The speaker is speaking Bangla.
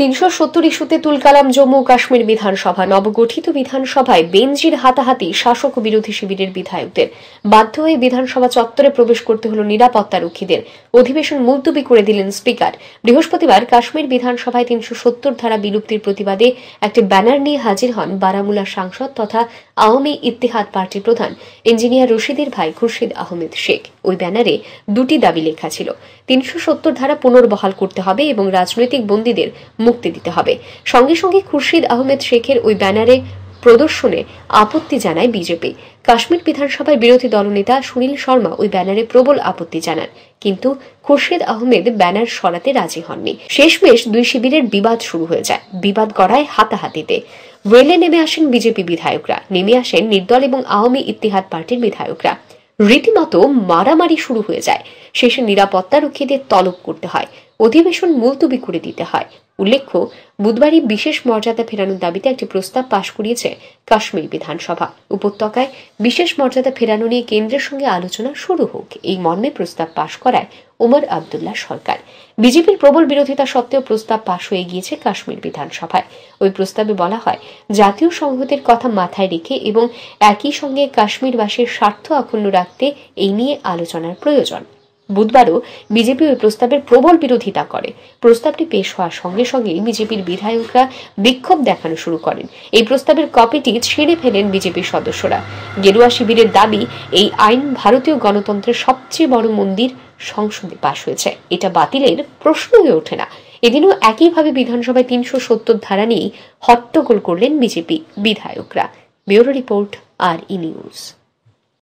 তিনশো সত্তর ইস্যুতে তুলকালাম জম্মু কাশ্মীর বিধানসভা নবগঠিত বিধানসভায় বেঞ্জির হাতাহাতি শাসক বিরোধী শিবিরের বিধায়কদের বাধ্য হয়ে বিধানসভা চত্বরে প্রবেশ করতে হল নিরাপত্তারক্ষীদের অধিবেশন মুলতুবি করে দিলেন স্পিকার বৃহস্পতিবার কাশ্মীর বিধানসভায় তিনশো সত্তর ধারা বিলুপ্তির প্রতিবাদে একটি ব্যানার নিয়ে হাজির হন বারামুলা সাংসদ তথা আওয়ামী ইতিহাদ পার্টির প্রধান ইঞ্জিনিয়ার রশিদের ভাই খুরশিদ আহমেদ শেখ ওই ব্যানারে দুটি দাবি লেখা ছিল তিনশো সত্তর ধারা পুনর্বহাল করতে হবে এবং রাজনৈতিক বন্দীদের মুক্তি দিতে হবে সঙ্গে সঙ্গে খুরশিদ আহমেদ শেখের ওই ব্যানারে প্রদর্শনে আপত্তি জানায় বিজেপি কাশ্মীর বিধানসভার বিরোধী দলনেতা সুনীল শর্মা ওই ব্যানারে প্রবল আপত্তি জানান কিন্তু খুরশেদ আহমেদ ব্যানার সরাতে রাজি হননি শেষমেশ দুই শিবিরের বিবাদ শুরু হয়ে যায় বিবাদ গড়ায় হাতাহাতিতে ওয়েলে নেমে আসেন বিজেপি বিধায়করা নেমে আসেন নির্দল এবং আওয়ামী ইতিহাদ পার্টির বিধায়করা রীতিমতো মারামারি শুরু হয়ে যায় শেষে নিরাপত্তা রক্ষীদের তলব করতে হয় অধিবেশন মুলতবি করে দিতে হয় উল্লেখ্য বুধবারই বিশেষ মর্যাদা ফেরানোর দাবিতে একটি প্রস্তাব পাশ করিয়েছে কাশ্মীর বিধানসভা উপত্যকায় বিশেষ মর্যাদা ফেরানো নিয়ে কেন্দ্রের সঙ্গে আলোচনা শুরু হোক এই মর্মে প্রস্তাব পাশ করায় ওমর আবদুল্লাহ সরকার বিজেপির প্রবল বিরোধিতা সত্ত্বেও প্রস্তাব পাশ হয়ে গিয়েছে কাশ্মীর বিধানসভায় ওই প্রস্তাবে বলা হয় জাতীয় সংহতির কথা মাথায় রেখে এবং একই সঙ্গে কাশ্মীরবাসীর স্বার্থ অক্ষুণ্ণ রাখতে এই নিয়ে আলোচনার প্রয়োজন বুধবারও বিজেপি ওই প্রস্তাবের প্রবল বিরোধিতা করে প্রস্তাবটি পেশ হওয়ার সঙ্গে সঙ্গে বিজেপির বিধায়করা বিক্ষোভ দেখানো শুরু করেন এই প্রস্তাবের কপিটি ছিঁড়ে ফেলেন বিজেপির সদস্যরা গেরুয়া শিবিরের দাবি এই আইন ভারতীয় গণতন্ত্রের সবচেয়ে বড় মন্দির সংসদে পাশ হয়েছে এটা বাতিলের প্রশ্ন হয়ে ওঠে না এদিনও একইভাবে বিধানসভায় তিনশো সত্তর ধারা নিয়েই হট্টগোল করলেন বিজেপি বিধায়করা ব্যুরো রিপোর্ট আর ই নিউজ